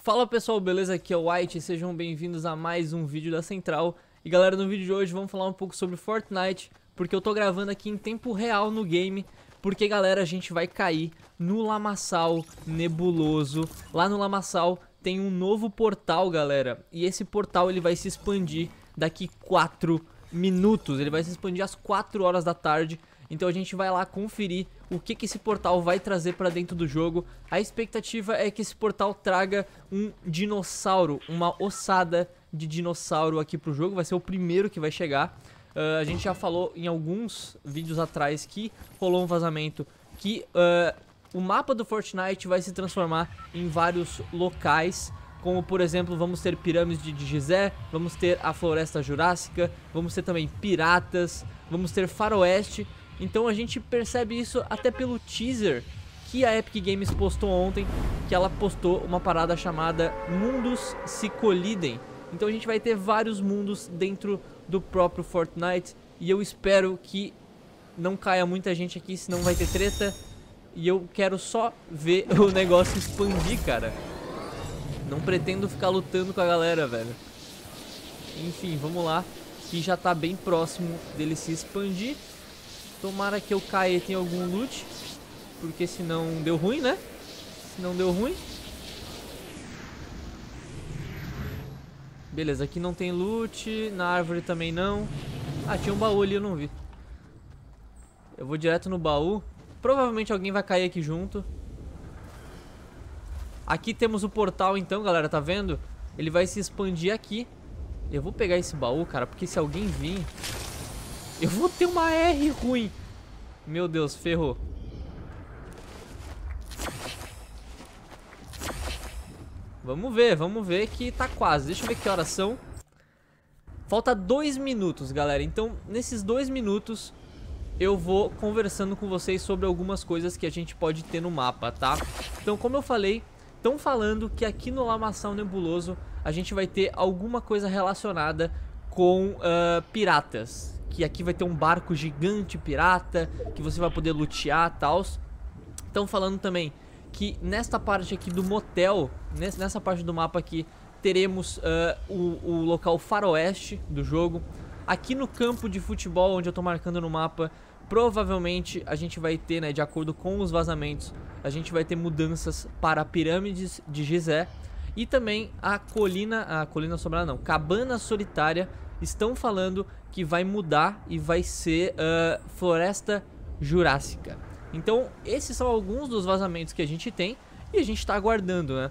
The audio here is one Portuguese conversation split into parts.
Fala pessoal, beleza? Aqui é o White, sejam bem-vindos a mais um vídeo da Central. E galera, no vídeo de hoje vamos falar um pouco sobre Fortnite, porque eu tô gravando aqui em tempo real no game, porque galera, a gente vai cair no lamaçal nebuloso. Lá no lamaçal tem um novo portal, galera, e esse portal ele vai se expandir daqui 4 minutos, ele vai se expandir às 4 horas da tarde. Então a gente vai lá conferir o que, que esse portal vai trazer para dentro do jogo. A expectativa é que esse portal traga um dinossauro, uma ossada de dinossauro aqui pro jogo, vai ser o primeiro que vai chegar. Uh, a gente já falou em alguns vídeos atrás que rolou um vazamento que uh, o mapa do Fortnite vai se transformar em vários locais, como por exemplo, vamos ter pirâmides de Gizé, vamos ter a floresta jurássica, vamos ter também piratas, vamos ter faroeste então a gente percebe isso até pelo teaser que a Epic Games postou ontem, que ela postou uma parada chamada Mundos se colidem. Então a gente vai ter vários mundos dentro do próprio Fortnite e eu espero que não caia muita gente aqui, senão vai ter treta. E eu quero só ver o negócio expandir, cara. Não pretendo ficar lutando com a galera, velho. Enfim, vamos lá, que já tá bem próximo dele se expandir. Tomara que eu caia em algum loot. Porque senão deu ruim, né? Se não deu ruim. Beleza, aqui não tem loot. Na árvore também não. Ah, tinha um baú ali, eu não vi. Eu vou direto no baú. Provavelmente alguém vai cair aqui junto. Aqui temos o portal então, galera, tá vendo? Ele vai se expandir aqui. Eu vou pegar esse baú, cara, porque se alguém vir... Eu vou ter uma R ruim. Meu Deus, ferrou. Vamos ver, vamos ver que tá quase. Deixa eu ver que horas são. Falta dois minutos, galera. Então, nesses dois minutos, eu vou conversando com vocês sobre algumas coisas que a gente pode ter no mapa, tá? Então, como eu falei, estão falando que aqui no Lamaçal Nebuloso a gente vai ter alguma coisa relacionada com uh, piratas, que aqui vai ter um barco gigante pirata, que você vai poder lutear e tal. Estão falando também que nesta parte aqui do motel, nessa parte do mapa aqui, teremos uh, o, o local faroeste do jogo. Aqui no campo de futebol, onde eu tô marcando no mapa, provavelmente a gente vai ter, né, de acordo com os vazamentos, a gente vai ter mudanças para pirâmides de Gizé e também a colina, a colina sobrada não, cabana solitária estão falando que vai mudar e vai ser uh, floresta jurássica. Então, esses são alguns dos vazamentos que a gente tem e a gente está aguardando, né?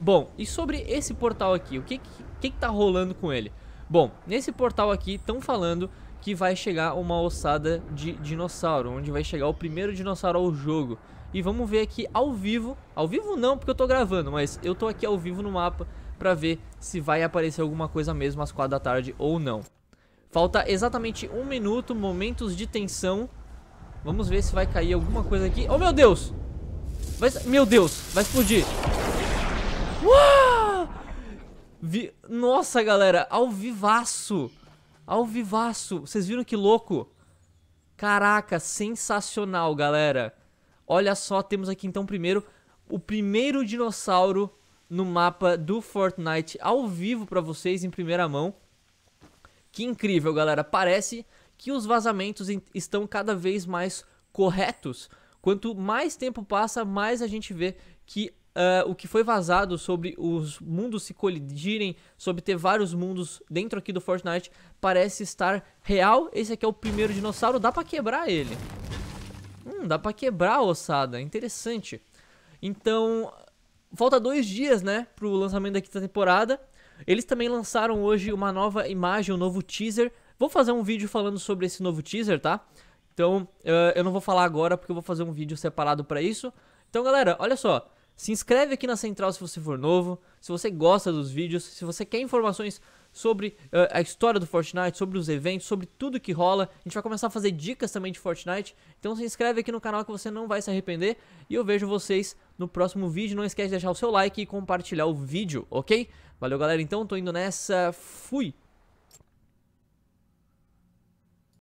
Bom, e sobre esse portal aqui, o que que, que tá rolando com ele? Bom, nesse portal aqui estão falando que vai chegar uma ossada de dinossauro, onde vai chegar o primeiro dinossauro ao jogo. E vamos ver aqui ao vivo, ao vivo não, porque eu tô gravando, mas eu tô aqui ao vivo no mapa para ver se vai aparecer alguma coisa mesmo às 4 da tarde ou não. Falta exatamente um minuto, momentos de tensão. Vamos ver se vai cair alguma coisa aqui. Oh, meu Deus! Vai, meu Deus, vai explodir. Vi... Nossa, galera, ao vivaço. Ao vivaço. Vocês viram que louco? Caraca, sensacional, galera. Olha só, temos aqui então primeiro o primeiro dinossauro no mapa do Fortnite ao vivo para vocês em primeira mão. Que incrível, galera. Parece que os vazamentos estão cada vez mais corretos. Quanto mais tempo passa, mais a gente vê que uh, o que foi vazado sobre os mundos se colidirem, sobre ter vários mundos dentro aqui do Fortnite, parece estar real. Esse aqui é o primeiro dinossauro, dá pra quebrar ele. Hum, dá pra quebrar a ossada, interessante. Então, falta dois dias, né, pro lançamento da quinta temporada. Eles também lançaram hoje uma nova imagem, um novo teaser. Vou fazer um vídeo falando sobre esse novo teaser, tá? Então, uh, eu não vou falar agora porque eu vou fazer um vídeo separado para isso. Então, galera, olha só. Se inscreve aqui na Central se você for novo, se você gosta dos vídeos, se você quer informações sobre uh, a história do Fortnite, sobre os eventos, sobre tudo que rola. A gente vai começar a fazer dicas também de Fortnite. Então se inscreve aqui no canal que você não vai se arrepender. E eu vejo vocês no próximo vídeo. Não esquece de deixar o seu like e compartilhar o vídeo, ok? Valeu, galera. Então, tô indo nessa. Fui!